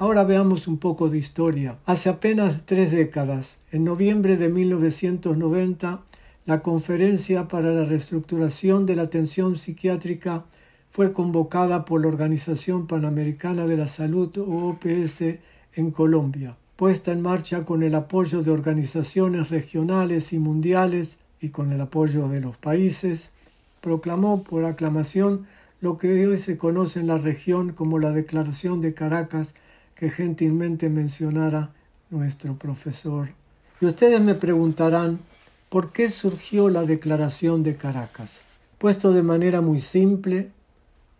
Ahora veamos un poco de historia. Hace apenas tres décadas, en noviembre de 1990, la Conferencia para la Reestructuración de la Atención Psiquiátrica fue convocada por la Organización Panamericana de la Salud, OPS, en Colombia, puesta en marcha con el apoyo de organizaciones regionales y mundiales y con el apoyo de los países, proclamó por aclamación lo que hoy se conoce en la región como la Declaración de Caracas que gentilmente mencionara nuestro profesor. Y ustedes me preguntarán, ¿por qué surgió la declaración de Caracas? Puesto de manera muy simple,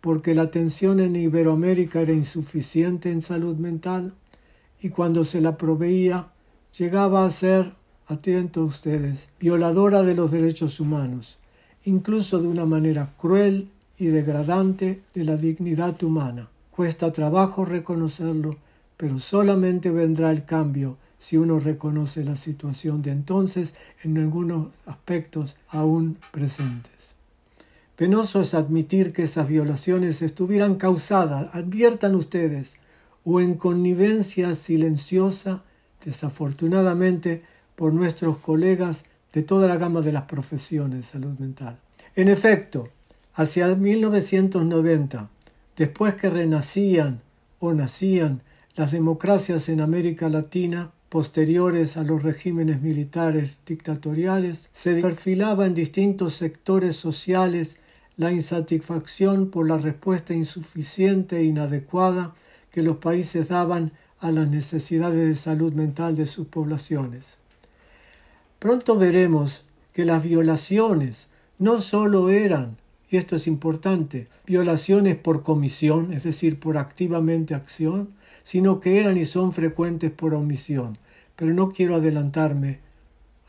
porque la atención en Iberoamérica era insuficiente en salud mental y cuando se la proveía llegaba a ser, atento a ustedes, violadora de los derechos humanos, incluso de una manera cruel y degradante de la dignidad humana. Cuesta trabajo reconocerlo, pero solamente vendrá el cambio si uno reconoce la situación de entonces en algunos aspectos aún presentes. Penoso es admitir que esas violaciones estuvieran causadas, adviertan ustedes, o en connivencia silenciosa, desafortunadamente, por nuestros colegas de toda la gama de las profesiones de salud mental. En efecto, hacia 1990, Después que renacían o nacían las democracias en América Latina, posteriores a los regímenes militares dictatoriales, se perfilaba en distintos sectores sociales la insatisfacción por la respuesta insuficiente e inadecuada que los países daban a las necesidades de salud mental de sus poblaciones. Pronto veremos que las violaciones no solo eran y esto es importante, violaciones por comisión, es decir, por activamente acción, sino que eran y son frecuentes por omisión. Pero no quiero adelantarme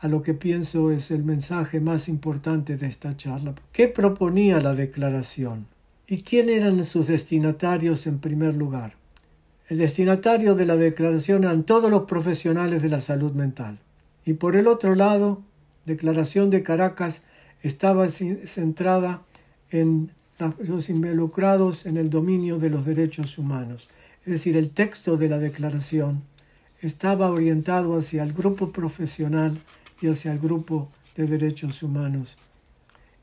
a lo que pienso es el mensaje más importante de esta charla. ¿Qué proponía la declaración? ¿Y quién eran sus destinatarios en primer lugar? El destinatario de la declaración eran todos los profesionales de la salud mental. Y por el otro lado, Declaración de Caracas estaba centrada en los involucrados en el dominio de los derechos humanos. Es decir, el texto de la declaración estaba orientado hacia el grupo profesional y hacia el grupo de derechos humanos.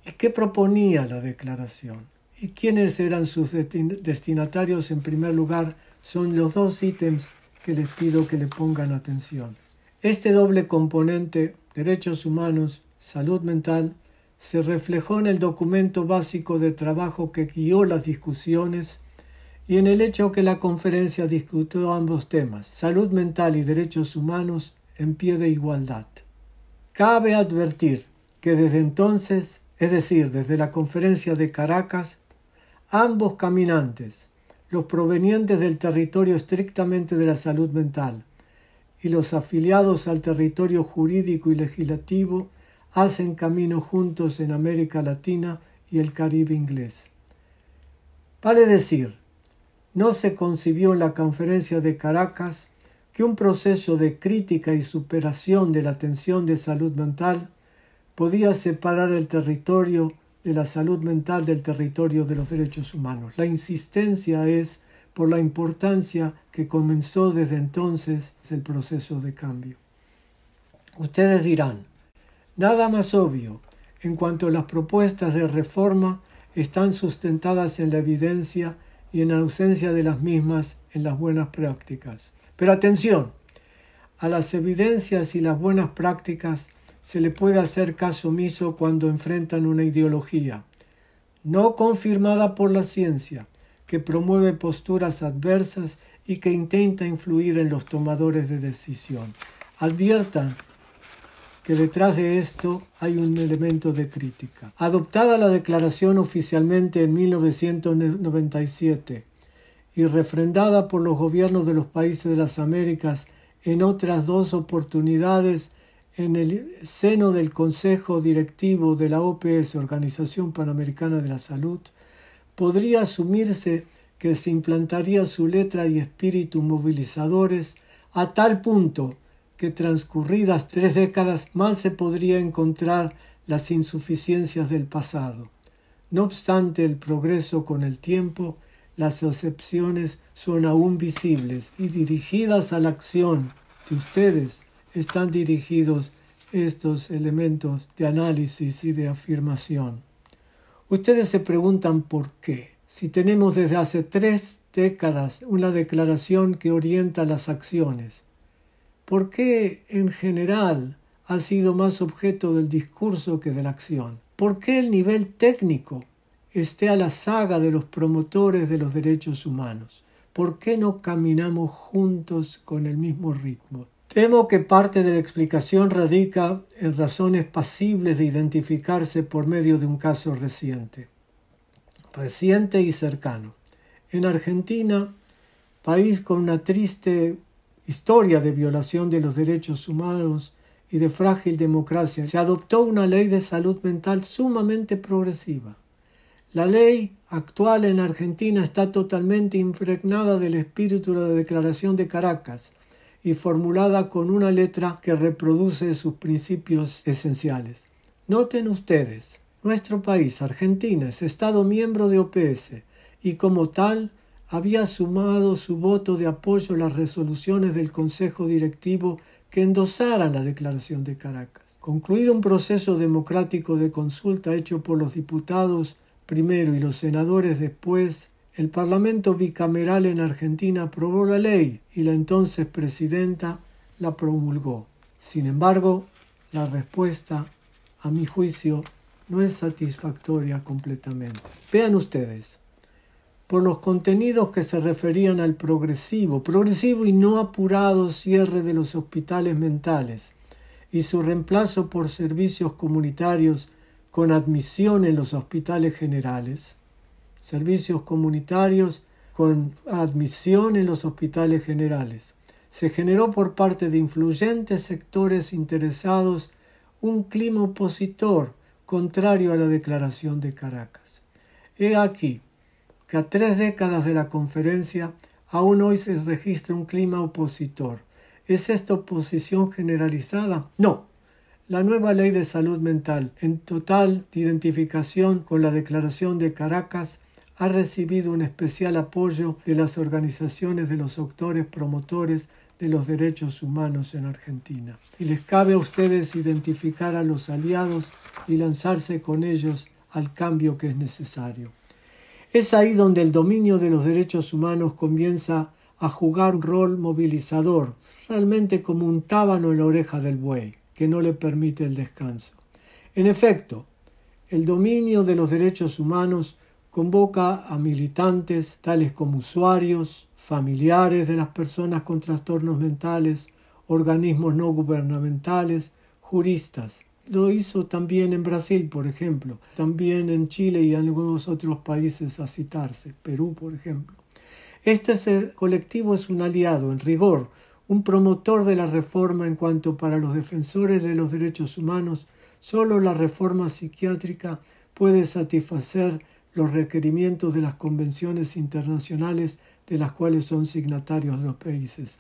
¿Y qué proponía la declaración? ¿Y quiénes eran sus destinatarios? En primer lugar, son los dos ítems que les pido que le pongan atención. Este doble componente, derechos humanos, salud mental, se reflejó en el documento básico de trabajo que guió las discusiones y en el hecho que la conferencia discutió ambos temas, salud mental y derechos humanos, en pie de igualdad. Cabe advertir que desde entonces, es decir, desde la conferencia de Caracas, ambos caminantes, los provenientes del territorio estrictamente de la salud mental y los afiliados al territorio jurídico y legislativo, hacen camino juntos en América Latina y el Caribe inglés. Vale decir, no se concibió en la conferencia de Caracas que un proceso de crítica y superación de la atención de salud mental podía separar el territorio de la salud mental del territorio de los derechos humanos. La insistencia es por la importancia que comenzó desde entonces el proceso de cambio. Ustedes dirán, Nada más obvio, en cuanto las propuestas de reforma están sustentadas en la evidencia y en ausencia de las mismas en las buenas prácticas. Pero atención, a las evidencias y las buenas prácticas se le puede hacer caso omiso cuando enfrentan una ideología, no confirmada por la ciencia, que promueve posturas adversas y que intenta influir en los tomadores de decisión. Adviertan que detrás de esto hay un elemento de crítica. Adoptada la declaración oficialmente en 1997 y refrendada por los gobiernos de los países de las Américas en otras dos oportunidades en el seno del Consejo Directivo de la OPS, Organización Panamericana de la Salud, podría asumirse que se implantaría su letra y espíritu movilizadores a tal punto que transcurridas tres décadas mal se podría encontrar las insuficiencias del pasado. No obstante el progreso con el tiempo, las excepciones son aún visibles y dirigidas a la acción de ustedes están dirigidos estos elementos de análisis y de afirmación. Ustedes se preguntan por qué. Si tenemos desde hace tres décadas una declaración que orienta las acciones, ¿Por qué en general ha sido más objeto del discurso que de la acción? ¿Por qué el nivel técnico esté a la saga de los promotores de los derechos humanos? ¿Por qué no caminamos juntos con el mismo ritmo? Temo que parte de la explicación radica en razones pasibles de identificarse por medio de un caso reciente, reciente y cercano. En Argentina, país con una triste historia de violación de los derechos humanos y de frágil democracia, se adoptó una ley de salud mental sumamente progresiva. La ley actual en Argentina está totalmente impregnada del espíritu de la Declaración de Caracas y formulada con una letra que reproduce sus principios esenciales. Noten ustedes, nuestro país, Argentina, es Estado miembro de OPS y como tal había sumado su voto de apoyo a las resoluciones del Consejo Directivo que endosaran la declaración de Caracas. Concluido un proceso democrático de consulta hecho por los diputados primero y los senadores después, el Parlamento bicameral en Argentina aprobó la ley y la entonces presidenta la promulgó. Sin embargo, la respuesta, a mi juicio, no es satisfactoria completamente. Vean ustedes, por los contenidos que se referían al progresivo, progresivo y no apurado cierre de los hospitales mentales y su reemplazo por servicios comunitarios con admisión en los hospitales generales, servicios comunitarios con admisión en los hospitales generales. Se generó por parte de influyentes sectores interesados un clima opositor contrario a la declaración de Caracas. He aquí que a tres décadas de la conferencia aún hoy se registra un clima opositor. ¿Es esta oposición generalizada? No. La nueva ley de salud mental, en total identificación con la declaración de Caracas, ha recibido un especial apoyo de las organizaciones de los doctores promotores de los derechos humanos en Argentina. Y les cabe a ustedes identificar a los aliados y lanzarse con ellos al cambio que es necesario. Es ahí donde el dominio de los derechos humanos comienza a jugar un rol movilizador, realmente como un tábano en la oreja del buey, que no le permite el descanso. En efecto, el dominio de los derechos humanos convoca a militantes tales como usuarios, familiares de las personas con trastornos mentales, organismos no gubernamentales, juristas, lo hizo también en Brasil, por ejemplo, también en Chile y en algunos otros países a citarse, Perú, por ejemplo. Este colectivo es un aliado, en rigor, un promotor de la reforma en cuanto para los defensores de los derechos humanos, solo la reforma psiquiátrica puede satisfacer los requerimientos de las convenciones internacionales de las cuales son signatarios los países.